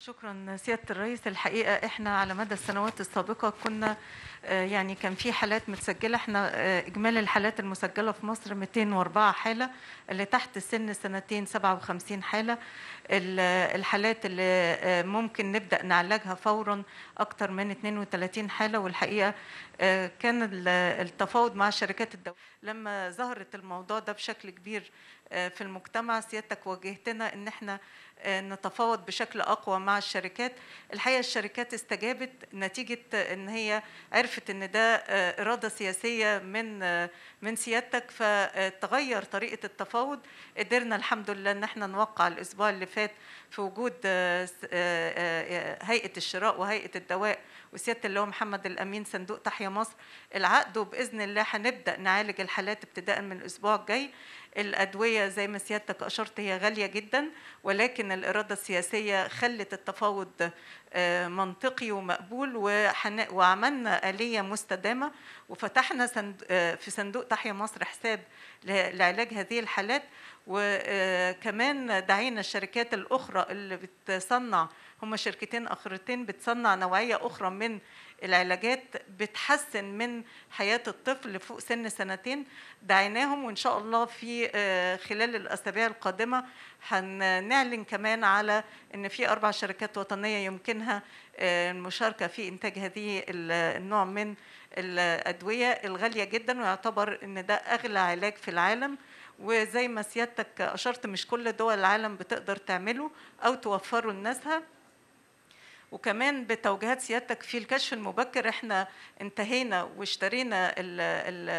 شكرا سياده الرئيس الحقيقه احنا على مدى السنوات السابقه كنا آه، يعني كان في حالات متسجله احنا آه، اجمالي الحالات المسجله في مصر 204 حاله اللي تحت سن سنتين 57 حاله آه، الحالات اللي ممكن نبدا نعالجها فورا اكثر من 32 حاله والحقيقه كان التفاوض مع الشركات الدوليه لما ظهرت الموضوع ده بشكل كبير في المجتمع سيادتك واجهتنا ان احنا آه، نتفاوض بشكل اقوى مع الشركات الحقيقه الشركات استجابت نتيجه ان هي عرفت ان ده آه، اراده سياسيه من آه، من سيادتك فتغير طريقه التفاوض قدرنا الحمد لله ان احنا نوقع الاسبوع اللي فات في وجود هيئه الشراء وهيئه الدواء وسياده اللي هو محمد الامين صندوق تحيا مصر العقد وباذن الله هنبدا نعالج الحالات ابتداء من الاسبوع الجاي الأدوية زي ما سيادتك أشرت هي غالية جدا ولكن الإرادة السياسية خلت التفاوض آه، منطقي ومقبول وعملنا آلية مستدامة وفتحنا آه، في صندوق تحيا مصر حساب لعلاج هذه الحالات وكمان آه، دعينا الشركات الأخرى اللي بتصنع هم شركتين اخرتين بتصنع نوعيه اخرى من العلاجات بتحسن من حياه الطفل فوق سن سنتين دعيناهم وان شاء الله في آه، خلال الاسابيع القادمه هنعلن كمان على ان في اربع شركات وطنيه يمكنها آه، المشاركه في انتاج هذه النوع من الادويه الغاليه جدا ويعتبر ان ده اغلى علاج في العالم وزي ما سيادتك اشرت مش كل دول العالم بتقدر تعمله او توفره لناسها وكمان بتوجيهات سيادتك في الكشف المبكر احنا انتهينا واشترينا الـ الـ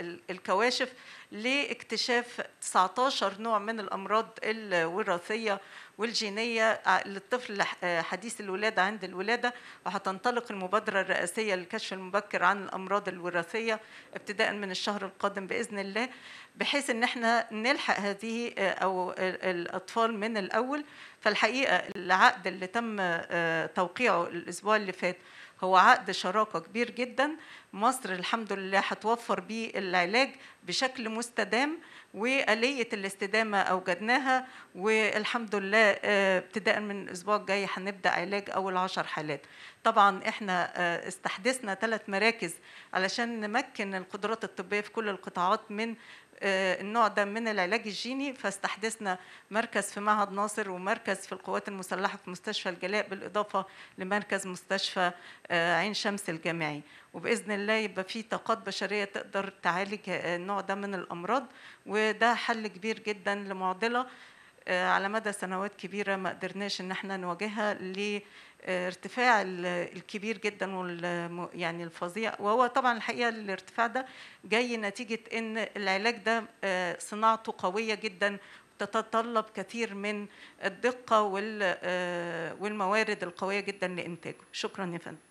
الـ الكواشف لاكتشاف 19 نوع من الامراض الوراثيه والجينيه للطفل حديث الولاده عند الولاده وهتنطلق المبادره الرئاسيه للكشف المبكر عن الامراض الوراثيه ابتداء من الشهر القادم باذن الله بحيث ان احنا نلحق هذه آه، او الاطفال من الاول فالحقيقه العقد اللي تم آه، توقيعه الاسبوع اللي فات هو عقد شراكه كبير جدا مصر الحمد لله هتوفر بيه العلاج بشكل مستدام وآلية الاستدامة أوجدناها والحمد لله آه، ابتداء من الأسبوع الجاي هنبدأ علاج أول عشر حالات طبعا احنا آه، استحدثنا ثلاث مراكز علشان نمكن القدرات الطبية في كل القطاعات من آه، النوع ده من العلاج الجيني فاستحدثنا مركز في معهد ناصر ومركز في القوات المسلحة في مستشفى الجلاء بالإضافة لمركز مستشفى آه، عين شمس الجامعي وباذن الله يبقى في طاقات بشريه تقدر تعالج آه، النوع ده من الامراض وده حل كبير جدا لمعضله آه، على مدى سنوات كبيره ما قدرناش ان احنا نواجهها لارتفاع الكبير جدا وال يعني الفظيع وهو طبعا الحقيقه الارتفاع ده جاي نتيجه ان العلاج ده آه، صناعته قويه جدا تتطلب كثير من الدقه آه، والموارد القويه جدا لانتاجه شكرا يا فندم